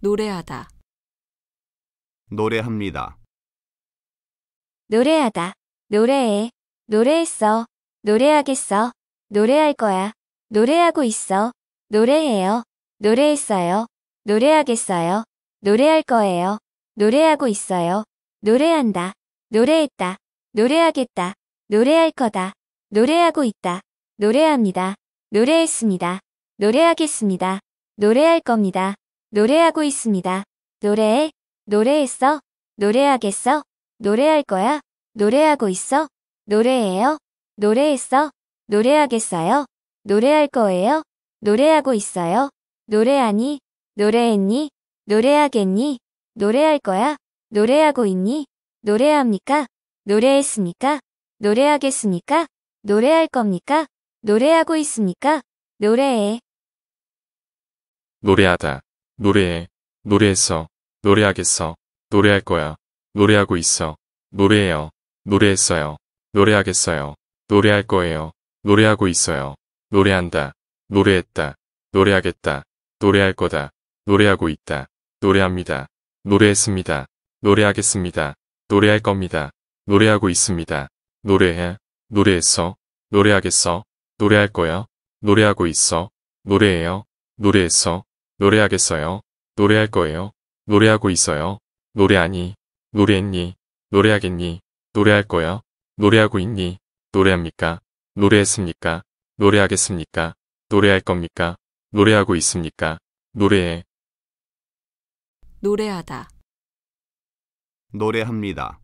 노래하다 노래합니다. 노래하다. 노래해. 노래했어. 노래하겠어. 노래할 거야. 노래하고 있어. 노래해요. 노래했어요. 노래하겠어요. 노래할 거예요. 노래하고 있어요. 노래한다. 노래했다. 노래하겠다. 노래할 거다. 노래하고 있다. 노래합니다. 노래했습니다. 노래하겠습니다. 노래할 겁니다. 노래하고 있습니다. 노래해, 노래했어, 노래하겠어, 노래할 거야, 노래하고 있어, 노래해요, 노래했어, 노래하겠어요, 노래할 거예요, 노래하고 있어요, 노래하니, 노래했니, 노래하겠니, 노래할 거야, 노래하고 있니, 노래합니까, 노래했습니까, 노래하겠습니까, 노래할 겁니까, 노래하고 있습니까, 노래해. 노래하다. 노래해. 노래해서 노래하겠어. 노래할 거야. 노래하고 있어. 노래해요. 노래했어요. 노래하겠어요. 노래할 거예요. 노래하고 있어요. 노래한다. 노래했다. 노래하겠다. 노래할 거다. 노래하고 있다. 노래합니다. 노래했습니다. 노래하겠습니다. 노래할 겁니다. 노래하고 있습니다. 노래해. 노래했어. 노래하겠어. 노래할 거야. 노래하고 있어. 노래해요. 노래했어. 노래하겠어요. 노래할 거예요. 노래하고 있어요. 노래하니. 노래했니. 노래하겠니. 노래할 거야. 노래하고 있니. 노래합니까? 노래했습니까? 노래하겠습니까? 노래할 겁니까? 노래하고 있습니까? 노래해. 노래하다. 노래합니다.